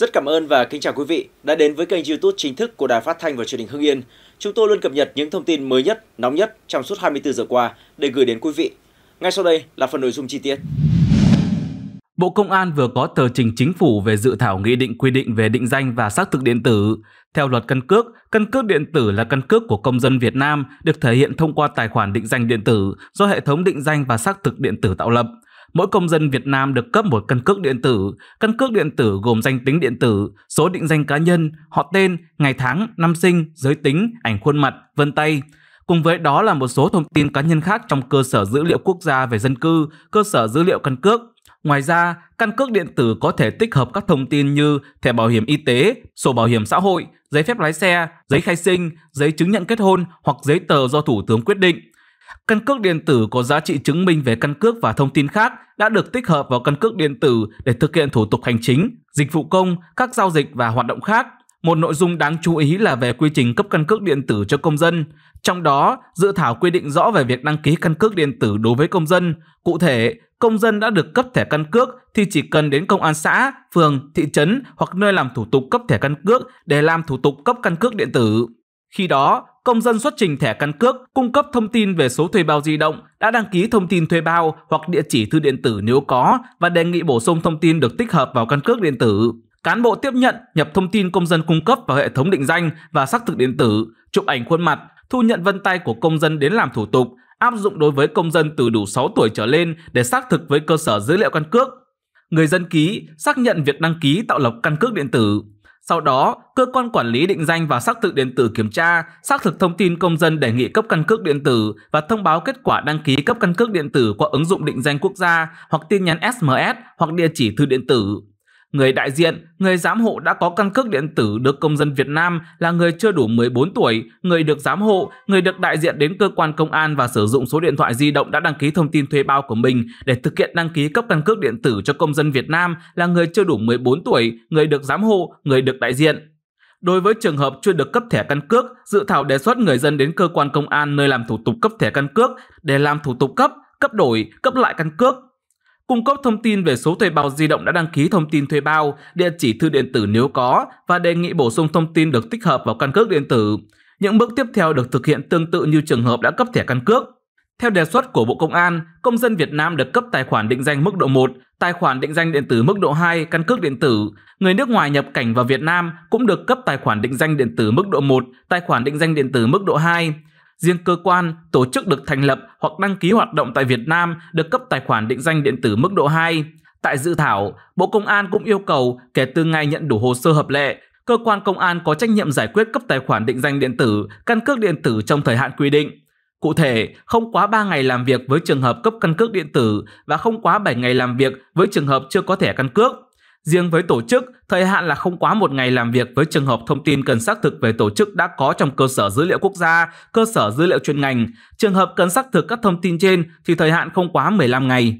Rất cảm ơn và kính chào quý vị đã đến với kênh YouTube chính thức của Đài Phát thanh và Truyền hình Hưng Yên. Chúng tôi luôn cập nhật những thông tin mới nhất, nóng nhất trong suốt 24 giờ qua để gửi đến quý vị. Ngay sau đây là phần nội dung chi tiết. Bộ Công an vừa có tờ trình chính phủ về dự thảo nghị định quy định về định danh và xác thực điện tử. Theo luật căn cước, căn cước điện tử là căn cước của công dân Việt Nam được thể hiện thông qua tài khoản định danh điện tử do hệ thống định danh và xác thực điện tử tạo lập mỗi công dân Việt Nam được cấp một căn cước điện tử. Căn cước điện tử gồm danh tính điện tử, số định danh cá nhân, họ tên, ngày tháng, năm sinh, giới tính, ảnh khuôn mặt, vân tay. Cùng với đó là một số thông tin cá nhân khác trong cơ sở dữ liệu quốc gia về dân cư, cơ sở dữ liệu căn cước. Ngoài ra, căn cước điện tử có thể tích hợp các thông tin như thẻ bảo hiểm y tế, sổ bảo hiểm xã hội, giấy phép lái xe, giấy khai sinh, giấy chứng nhận kết hôn hoặc giấy tờ do thủ tướng quyết định. Căn cước điện tử có giá trị chứng minh về căn cước và thông tin khác đã được tích hợp vào căn cước điện tử để thực hiện thủ tục hành chính, dịch vụ công, các giao dịch và hoạt động khác. Một nội dung đáng chú ý là về quy trình cấp căn cước điện tử cho công dân. Trong đó, dự thảo quy định rõ về việc đăng ký căn cước điện tử đối với công dân. Cụ thể, công dân đã được cấp thẻ căn cước thì chỉ cần đến công an xã, phường, thị trấn hoặc nơi làm thủ tục cấp thẻ căn cước để làm thủ tục cấp căn cước điện tử. Khi đó, công dân xuất trình thẻ căn cước, cung cấp thông tin về số thuê bao di động, đã đăng ký thông tin thuê bao hoặc địa chỉ thư điện tử nếu có và đề nghị bổ sung thông tin được tích hợp vào căn cước điện tử. Cán bộ tiếp nhận, nhập thông tin công dân cung cấp vào hệ thống định danh và xác thực điện tử, chụp ảnh khuôn mặt, thu nhận vân tay của công dân đến làm thủ tục, áp dụng đối với công dân từ đủ 6 tuổi trở lên để xác thực với cơ sở dữ liệu căn cước. Người dân ký xác nhận việc đăng ký tạo lập căn cước điện tử. Sau đó, cơ quan quản lý định danh và xác thực điện tử kiểm tra, xác thực thông tin công dân đề nghị cấp căn cước điện tử và thông báo kết quả đăng ký cấp căn cước điện tử qua ứng dụng định danh quốc gia hoặc tin nhắn SMS hoặc địa chỉ thư điện tử. Người đại diện, người giám hộ đã có căn cước điện tử được công dân Việt Nam là người chưa đủ 14 tuổi, người được giám hộ, người được đại diện đến cơ quan công an và sử dụng số điện thoại di động đã đăng ký thông tin thuê bao của mình để thực hiện đăng ký cấp căn cước điện tử cho công dân Việt Nam là người chưa đủ 14 tuổi, người được giám hộ, người được đại diện. Đối với trường hợp chưa được cấp thẻ căn cước, dự thảo đề xuất người dân đến cơ quan công an nơi làm thủ tục cấp thẻ căn cước để làm thủ tục cấp, cấp đổi, cấp lại căn cước cung cấp thông tin về số thuê bao di động đã đăng ký thông tin thuê bao, địa chỉ thư điện tử nếu có và đề nghị bổ sung thông tin được tích hợp vào căn cước điện tử. Những bước tiếp theo được thực hiện tương tự như trường hợp đã cấp thẻ căn cước. Theo đề xuất của Bộ Công an, công dân Việt Nam được cấp tài khoản định danh mức độ 1, tài khoản định danh điện tử mức độ 2, căn cước điện tử. Người nước ngoài nhập cảnh vào Việt Nam cũng được cấp tài khoản định danh điện tử mức độ 1, tài khoản định danh điện tử mức độ 2. Riêng cơ quan, tổ chức được thành lập hoặc đăng ký hoạt động tại Việt Nam được cấp tài khoản định danh điện tử mức độ 2. Tại dự thảo, Bộ Công an cũng yêu cầu kể từ ngày nhận đủ hồ sơ hợp lệ, cơ quan công an có trách nhiệm giải quyết cấp tài khoản định danh điện tử, căn cước điện tử trong thời hạn quy định. Cụ thể, không quá 3 ngày làm việc với trường hợp cấp căn cước điện tử và không quá 7 ngày làm việc với trường hợp chưa có thẻ căn cước. Riêng với tổ chức, thời hạn là không quá một ngày làm việc với trường hợp thông tin cần xác thực về tổ chức đã có trong cơ sở dữ liệu quốc gia, cơ sở dữ liệu chuyên ngành. Trường hợp cần xác thực các thông tin trên thì thời hạn không quá 15 ngày.